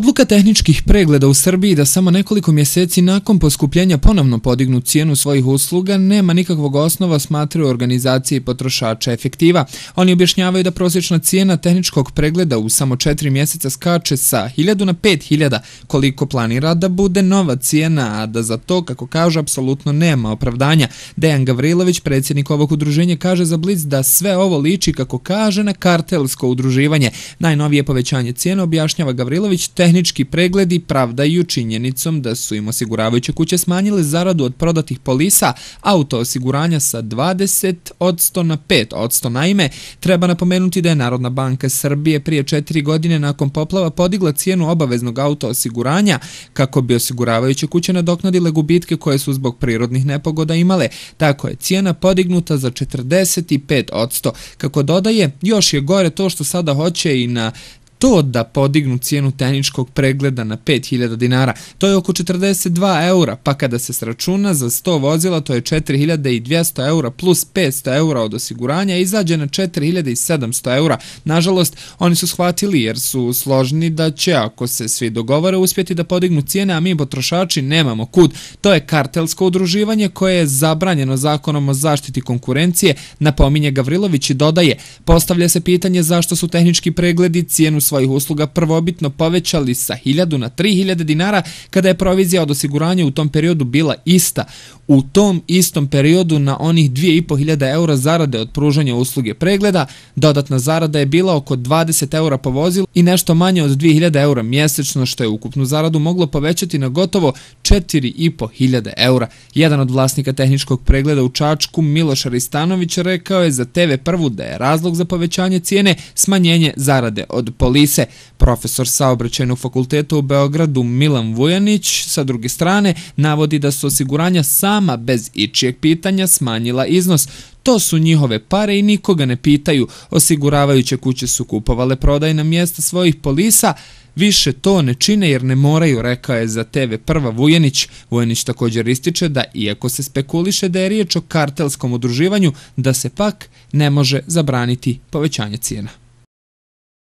Odluka tehničkih pregleda u Srbiji da samo nekoliko mjeseci nakon poskupljenja ponovno podignu cijenu svojih usluga nema nikakvog osnova smatraju organizacije i potrošača efektiva. Oni objašnjavaju da prosječna cijena tehničkog pregleda u samo četiri mjeseca skače sa 1000 na 5000, koliko planira da bude nova cijena, a da za to, kako kaže, apsolutno nema opravdanja. Dejan Gavrilović, predsjednik ovog udruženja, kaže za Blitz da sve ovo liči, kako kaže, na kartelsko udruživanje. Najnovije povećanje cijene objašnjava Gavrilović teh tehnički pregledi pravdaju činjenicom da su im osiguravajuće kuće smanjile zaradu od prodatih polisa auto osiguranja sa 20 odsto na 5 odsto. Naime, treba napomenuti da je Narodna banka Srbije prije četiri godine nakon poplava podigla cijenu obaveznog auto osiguranja kako bi osiguravajuće kuće nadoknadile gubitke koje su zbog prirodnih nepogoda imale. Tako je cijena podignuta za 45 odsto. Kako dodaje, još je gore to što sada hoće i na to da podignu cijenu teničkog pregleda na 5000 dinara. To je oko 42 eura, pa kada se sračuna za 100 vozila, to je 4200 eura plus 500 eura od osiguranja, izađe na 4700 eura. Nažalost, oni su shvatili jer su složni da će, ako se svi dogovore, uspjeti da podignu cijene, a mi potrošači nemamo kud. To je kartelsko udruživanje koje je zabranjeno zakonom o zaštiti konkurencije, napominje Gavrilović i dodaje. Postavlja se pitanje zašto su tehnički pregledi cijenu svojih usluga prvobitno povećali sa 1000 na 3000 dinara kada je provizija od osiguranja u tom periodu bila ista. U tom istom periodu na onih 2500 eura zarade od pružanja usluge pregleda, dodatna zarada je bila oko 20 eura po vozilu i nešto manje od 2000 eura mjesečno što je ukupnu zaradu moglo povećati na gotovo 4500 eura. Jedan od vlasnika tehničkog pregleda u Čačku, Miloš Aristanović, rekao je za TV Prvu da je razlog za povećanje cijene smanjenje zarade od policije servise. Profesor saobraćajnog fakulteta u Beogradu Milan Vujanić sa druge strane navodi da su osiguranja sama bez ičijeg pitanja smanjila iznos. To su njihove pare i nikoga ne pitaju. Osiguravajuće kuće su kupovale prodajna mjesta svojih polisa, Više to ne čine jer ne moraju, rekao je za TV Prva Vujanić. Vujanić također ističe da, iako se spekuliše da je riječ o kartelskom udruživanju, da se pak ne može zabraniti povećanje cijena.